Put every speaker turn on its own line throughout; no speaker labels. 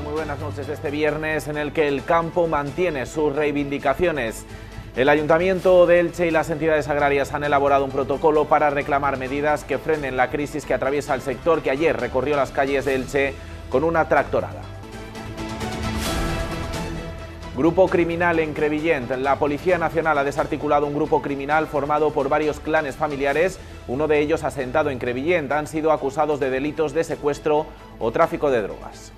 muy buenas noches este viernes en el que el campo mantiene sus reivindicaciones. El Ayuntamiento de Elche y las entidades agrarias han elaborado un protocolo para reclamar medidas que frenen la crisis que atraviesa el sector que ayer recorrió las calles de Elche con una tractorada. Grupo criminal en Crevillent. La Policía Nacional ha desarticulado un grupo criminal formado por varios clanes familiares, uno de ellos asentado en Crevillent. Han sido acusados de delitos de secuestro o tráfico de drogas.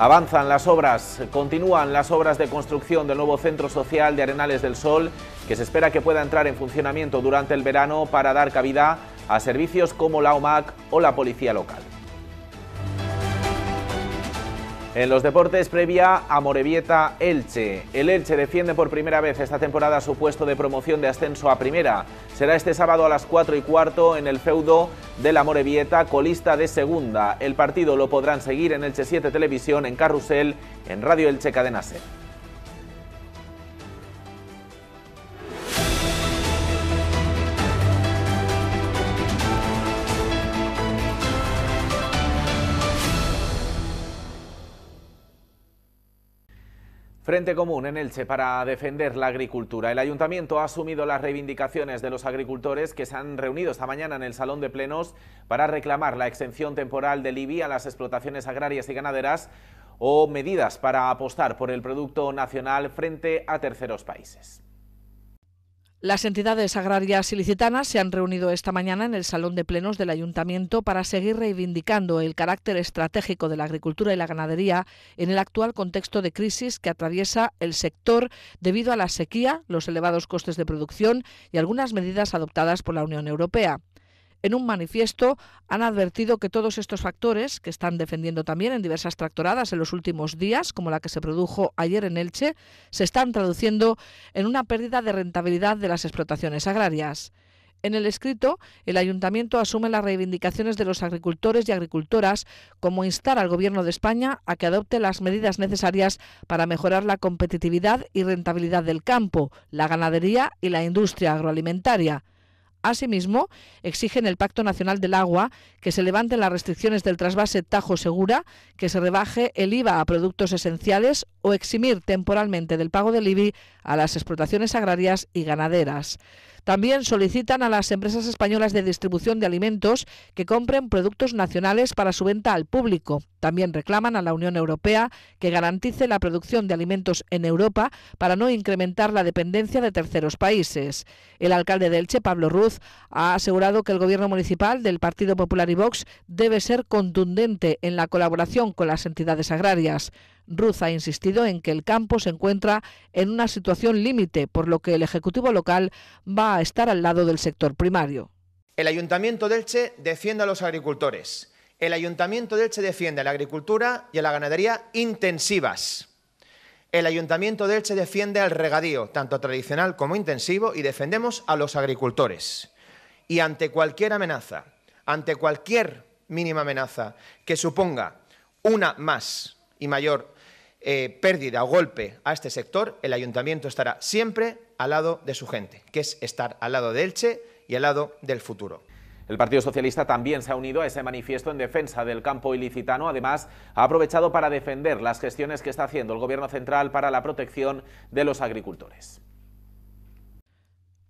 Avanzan las obras, continúan las obras de construcción del nuevo centro social de Arenales del Sol, que se espera que pueda entrar en funcionamiento durante el verano para dar cabida a servicios como la OMAC o la policía local. En los deportes, previa a Morevieta Elche. El Elche defiende por primera vez esta temporada su puesto de promoción de ascenso a primera. Será este sábado a las 4 y cuarto en el feudo de la Morevieta, colista de segunda. El partido lo podrán seguir en Elche 7 Televisión, en Carrusel, en Radio Elche Cadena Frente Común en Elche para defender la agricultura. El ayuntamiento ha asumido las reivindicaciones de los agricultores que se han reunido esta mañana en el Salón de Plenos para reclamar la exención temporal de libia a las explotaciones agrarias y ganaderas o medidas para apostar por el producto nacional frente a terceros países.
Las entidades agrarias ilicitanas se han reunido esta mañana en el Salón de Plenos del Ayuntamiento para seguir reivindicando el carácter estratégico de la agricultura y la ganadería en el actual contexto de crisis que atraviesa el sector debido a la sequía, los elevados costes de producción y algunas medidas adoptadas por la Unión Europea. En un manifiesto han advertido que todos estos factores, que están defendiendo también en diversas tractoradas en los últimos días, como la que se produjo ayer en Elche, se están traduciendo en una pérdida de rentabilidad de las explotaciones agrarias. En el escrito, el ayuntamiento asume las reivindicaciones de los agricultores y agricultoras, como instar al Gobierno de España a que adopte las medidas necesarias para mejorar la competitividad y rentabilidad del campo, la ganadería y la industria agroalimentaria. Asimismo, exigen el Pacto Nacional del Agua que se levanten las restricciones del trasvase Tajo Segura, que se rebaje el IVA a productos esenciales o eximir temporalmente del pago del IBI a las explotaciones agrarias y ganaderas. También solicitan a las empresas españolas de distribución de alimentos que compren productos nacionales para su venta al público. También reclaman a la Unión Europea que garantice la producción de alimentos en Europa para no incrementar la dependencia de terceros países. El alcalde de Elche, Pablo Ruz, ha asegurado que el gobierno municipal del Partido Popular y Vox debe ser contundente en la colaboración con las entidades agrarias. Ruz ha insistido en que el campo se encuentra en una situación límite, por lo que el Ejecutivo local va a estar al lado del sector primario.
El Ayuntamiento de Elche defiende a los agricultores. El Ayuntamiento de Elche defiende a la agricultura y a la ganadería intensivas. El Ayuntamiento de Elche defiende al regadío, tanto tradicional como intensivo, y defendemos a los agricultores. Y ante cualquier amenaza, ante cualquier mínima amenaza que suponga una más y mayor eh, pérdida o golpe a este sector, el ayuntamiento
estará siempre al lado de su gente, que es estar al lado de Elche y al lado del futuro. El Partido Socialista también se ha unido a ese manifiesto en defensa del campo ilicitano. Además, ha aprovechado para defender las gestiones que está haciendo el Gobierno Central para la protección de los agricultores.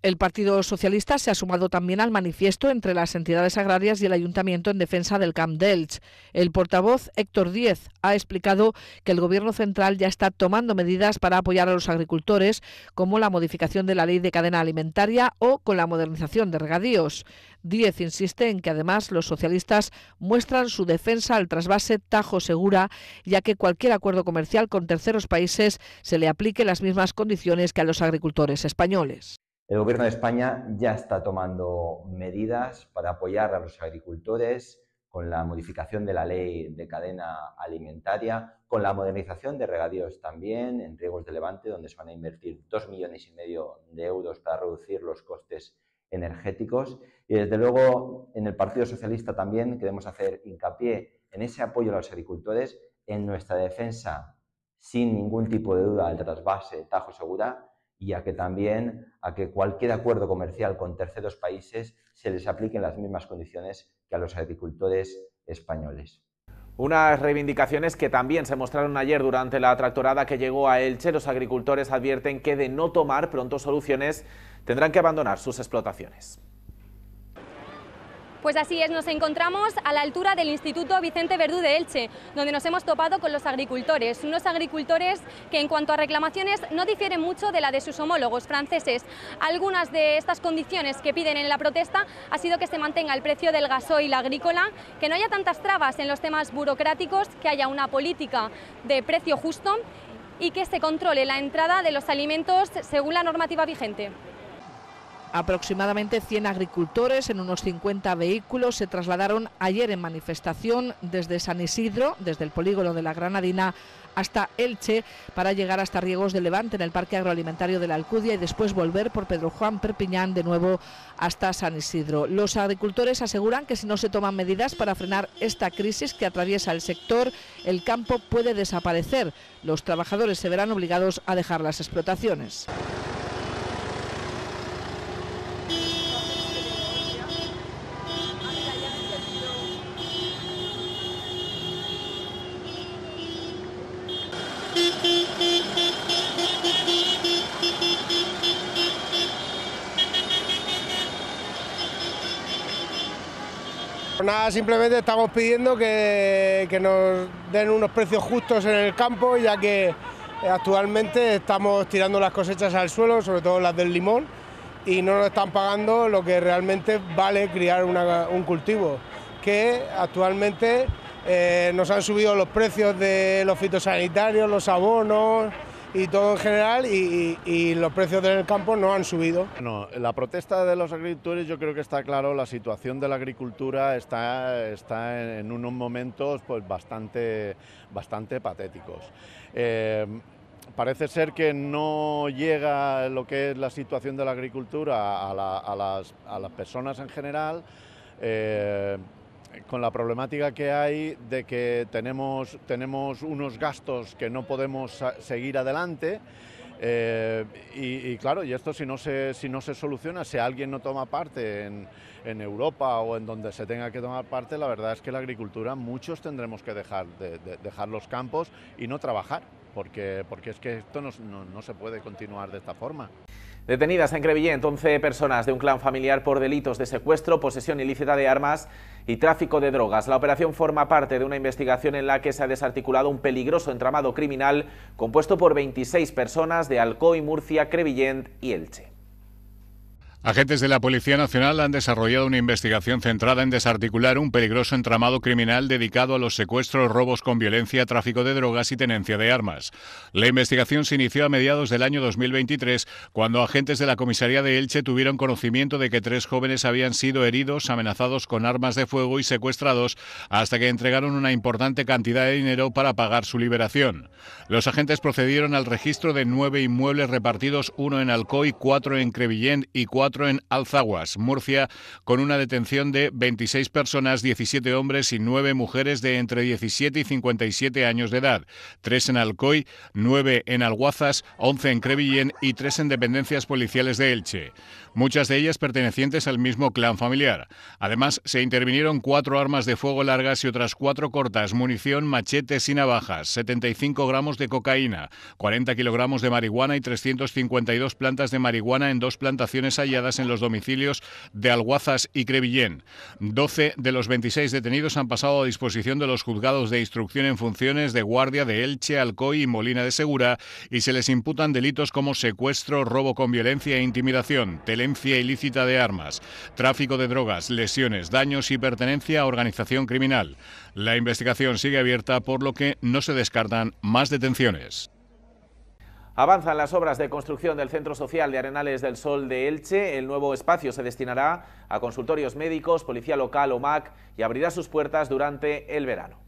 El Partido Socialista se ha sumado también al manifiesto entre las entidades agrarias y el Ayuntamiento en defensa del Camp Delch. El portavoz Héctor Díez ha explicado que el Gobierno central ya está tomando medidas para apoyar a los agricultores, como la modificación de la ley de cadena alimentaria o con la modernización de regadíos. Díez insiste en que además los socialistas muestran su defensa al trasvase Tajo Segura, ya que cualquier acuerdo comercial con terceros países se le aplique las mismas condiciones que a los agricultores españoles.
El Gobierno de España ya está tomando medidas para apoyar a los agricultores con la modificación de la ley de cadena alimentaria, con la modernización de regadíos también en riegos de levante, donde se van a invertir dos millones y medio de euros para reducir los costes energéticos. Y desde luego en el Partido Socialista también queremos hacer hincapié en ese apoyo a los agricultores, en nuestra defensa sin ningún tipo de duda del trasvase Tajo Segura y a que también a que cualquier acuerdo comercial con terceros países se les apliquen las mismas condiciones que a los agricultores españoles.
Unas reivindicaciones que también se mostraron ayer durante la tractorada que llegó a Elche. Los agricultores advierten que de no tomar pronto soluciones tendrán que abandonar sus explotaciones. Pues así es, nos encontramos a la altura del Instituto Vicente Verdú de Elche, donde nos hemos topado con los agricultores, unos agricultores que en cuanto a reclamaciones no difieren mucho de la de sus homólogos franceses. Algunas de estas condiciones que piden en la protesta ha sido que se mantenga el precio del gasoil agrícola, que no haya tantas trabas en los temas burocráticos, que haya una política de precio justo y que se controle la entrada de los alimentos según la normativa vigente.
Aproximadamente 100 agricultores en unos 50 vehículos se trasladaron ayer en manifestación desde San Isidro, desde el polígono de la Granadina, hasta Elche para llegar hasta Riegos de Levante en el Parque Agroalimentario de la Alcudia y después volver por Pedro Juan Perpiñán de nuevo hasta San Isidro. Los agricultores aseguran que si no se toman medidas para frenar esta crisis que atraviesa el sector, el campo puede desaparecer. Los trabajadores se verán obligados a dejar las explotaciones.
simplemente estamos pidiendo que, nos den unos precios justos en el campo, ya que actualmente estamos tirando las cosechas al suelo, sobre todo las del limón, y no nos están pagando lo que realmente vale criar un cultivo, que actualmente eh, nos han subido los precios de los fitosanitarios, los abonos, y todo en general y, los precios del campo no han subido.
no
la protesta de los agricultores yo creo que está claro, la situación de la agricultura está, está en unos momentos pues, bastante, bastante patéticos. Eh, parece ser que no llega lo que es la situación de la agricultura a, las, a las, personas en general. Eh, con la problemática que hay de que tenemos, unos gastos que no podemos seguir adelante. Eh, y, claro, y esto si no, se, si no se soluciona, si alguien no toma parte en, Europa o en donde se tenga que tomar parte, la verdad es que la agricultura muchos tendremos que dejar, de, dejar los campos y no trabajar, porque, es que esto no se puede continuar de esta forma. Detenidas en Crevillent 11 personas de un clan familiar por delitos de secuestro, posesión ilícita de armas y tráfico de drogas. La operación forma parte de una investigación en la que se ha desarticulado un peligroso entramado criminal compuesto por 26 personas de Alcoy, Murcia, Crevillent y Elche.
Agentes de la Policía Nacional han desarrollado una investigación centrada en desarticular un peligroso entramado criminal dedicado a los secuestros, robos con violencia, tráfico de drogas y tenencia de armas. La investigación se inició a mediados del año 2023, cuando agentes de la comisaría de Elche tuvieron conocimiento de que tres jóvenes habían sido heridos, amenazados con armas de fuego y secuestrados, hasta que entregaron una importante cantidad de dinero para pagar su liberación. Los agentes procedieron al registro de nueve inmuebles repartidos, uno en Alcoy, cuatro en Crevillent y cuatro en Alzaguas, Murcia, con una detención de 26 personas, 17 hombres y 9 mujeres de entre 17 y 57 años de edad, 3 en Alcoy, 9 en Alguazas, 11 en Crevillén y 3 en dependencias policiales de Elche, muchas de ellas pertenecientes al mismo clan familiar. Además, se intervinieron 4 armas de fuego largas y otras 4 cortas, munición, machetes y navajas, 75 gramos de cocaína, 40 kilogramos de marihuana y 352 plantas de marihuana en dos plantaciones allá en los domicilios de Alguazas y Crevillén. 12 de los 26 detenidos han pasado a disposición de los juzgados de instrucción en funciones de guardia de Elche, Alcoy y Molina de Segura y se les imputan delitos como secuestro, robo con violencia e intimidación, telencia ilícita de armas, tráfico de drogas, lesiones, daños y pertenencia a organización criminal. La investigación sigue abierta por lo que no se descartan más detenciones.
Avanzan las obras de construcción del Centro Social de Arenales del Sol de Elche. El nuevo espacio se destinará a consultorios médicos, policía local o MAC y abrirá sus puertas durante el verano.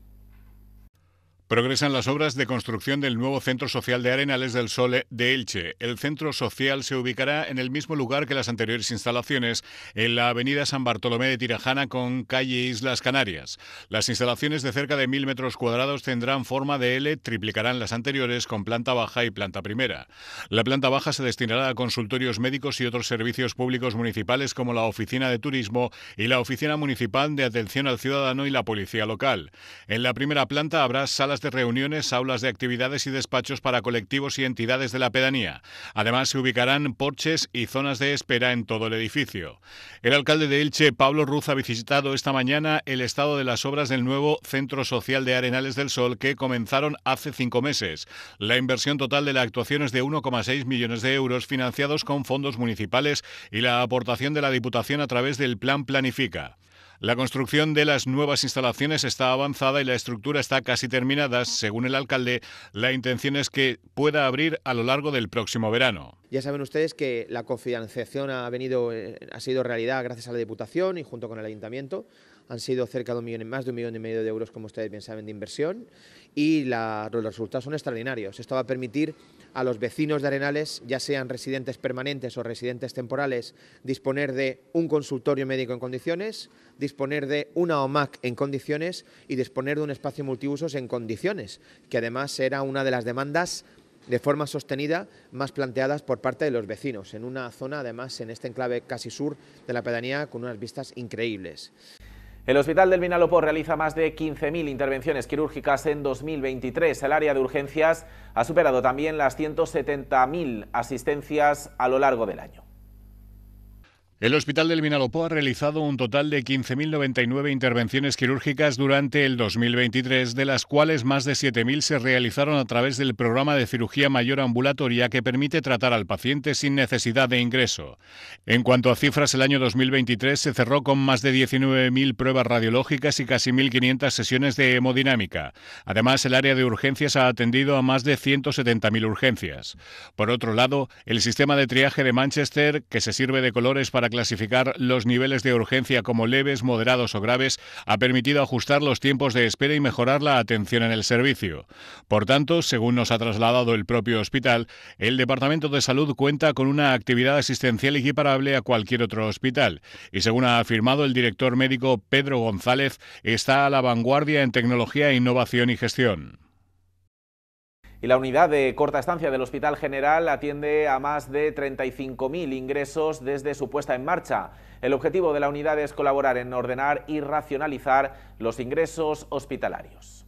Progresan las obras de construcción del nuevo Centro Social de Arenales del Sol de Elche. El centro social se ubicará en el mismo lugar que las anteriores instalaciones, en la avenida San Bartolomé de Tirajana con calle Islas Canarias. Las instalaciones de cerca de mil metros cuadrados tendrán forma de L, triplicarán las anteriores con planta baja y planta primera. La planta baja se destinará a consultorios médicos y otros servicios públicos municipales como la Oficina de Turismo y la Oficina Municipal de Atención al Ciudadano y la Policía Local. En la primera planta habrá salas de reuniones, aulas de actividades y despachos para colectivos y entidades de la pedanía. Además, se ubicarán porches y zonas de espera en todo el edificio. El alcalde de Elche, Pablo Ruz, ha visitado esta mañana el estado de las obras del nuevo Centro Social de Arenales del Sol que comenzaron hace cinco meses. La inversión total de la actuación es de 1,6 millones de euros financiados con fondos municipales y la aportación de la Diputación a través del Plan Planifica. La construcción de las nuevas instalaciones está avanzada y la estructura está casi terminada. Según el alcalde, la intención es que pueda abrir a lo largo del próximo verano.
Ya saben ustedes que la cofinanciación ha venido eh, ha sido realidad gracias a la Diputación y junto con el Ayuntamiento han sido cerca de un millón y más de un millón y medio de euros, como ustedes bien saben, de inversión y los resultados son extraordinarios. Esto va a permitir a los vecinos de Arenales, ya sean residentes permanentes o residentes temporales, disponer de un consultorio médico en condiciones, disponer de una OMAC en condiciones y disponer de un espacio multiusos en condiciones, que además era una de las demandas de forma sostenida más planteadas por parte de los vecinos, en una zona además en este enclave casi sur de la pedanía con unas vistas
increíbles. El Hospital del Vinalopó realiza más de 15.000 intervenciones quirúrgicas en 2023. El área de urgencias ha superado también las 170.000 asistencias a lo largo del año.
El Hospital del Vinalopó ha realizado un total de 15.099 intervenciones quirúrgicas durante el 2023, de las cuales más de 7.000 se realizaron a través del programa de cirugía mayor ambulatoria que permite tratar al paciente sin necesidad de ingreso. En cuanto a cifras, el año 2023 se cerró con más de 19.000 pruebas radiológicas y casi 1.500 sesiones de hemodinámica. Además, el área de urgencias ha atendido a más de 170.000 urgencias. Por otro lado, el sistema de triaje de Manchester, que se sirve de colores para clasificar los niveles de urgencia como leves, moderados o graves ha permitido ajustar los tiempos de espera y mejorar la atención en el servicio. Por tanto, según nos ha trasladado el propio hospital, el Departamento de Salud cuenta con una actividad asistencial equiparable a cualquier otro hospital. Y según ha afirmado el director médico Pedro González, está a la vanguardia en tecnología, innovación y gestión.
Y la unidad de corta estancia del Hospital General atiende a más de 35.000 ingresos desde su puesta en marcha. El objetivo de la unidad es colaborar en ordenar y racionalizar los ingresos hospitalarios.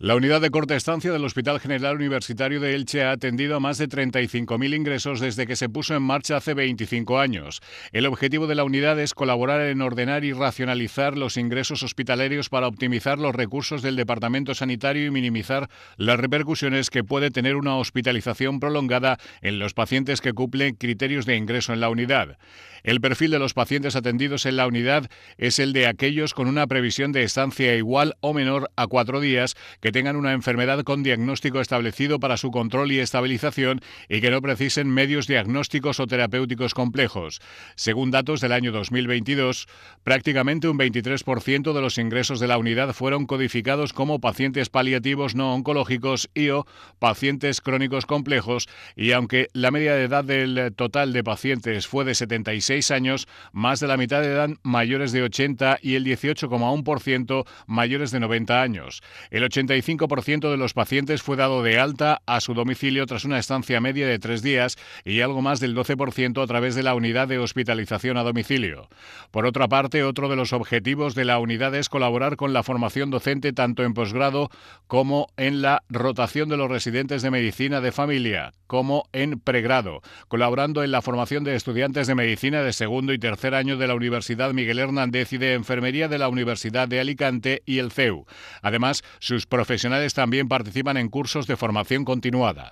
La unidad de corta estancia del Hospital General Universitario de Elche ha atendido a más de 35.000 ingresos desde que se puso en marcha hace 25 años. El objetivo de la unidad es colaborar en ordenar y racionalizar los ingresos hospitalarios para optimizar los recursos del departamento sanitario y minimizar las repercusiones que puede tener una hospitalización prolongada en los pacientes que cumplen criterios de ingreso en la unidad. El perfil de los pacientes atendidos en la unidad es el de aquellos con una previsión de estancia igual o menor a cuatro días que tengan una enfermedad con diagnóstico establecido para su control y estabilización y que no precisen medios diagnósticos o terapéuticos complejos. Según datos del año 2022, prácticamente un 23% de los ingresos de la unidad fueron codificados como pacientes paliativos no oncológicos y o pacientes crónicos complejos y aunque la media de edad del total de pacientes fue de 76 años, más de la mitad eran mayores de 80 y el 18,1% mayores de 90 años. El 80 75% de los pacientes fue dado de alta a su domicilio tras una estancia media de tres días y algo más del 12% a través de la unidad de hospitalización a domicilio. Por otra parte, otro de los objetivos de la unidad es colaborar con la formación docente tanto en posgrado como en la rotación de los residentes de medicina de familia, como en pregrado, colaborando en la formación de estudiantes de medicina de segundo y tercer año de la Universidad Miguel Hernández y de enfermería de la Universidad de Alicante y el CEU. Además, sus profesionales también participan en cursos de formación continuada.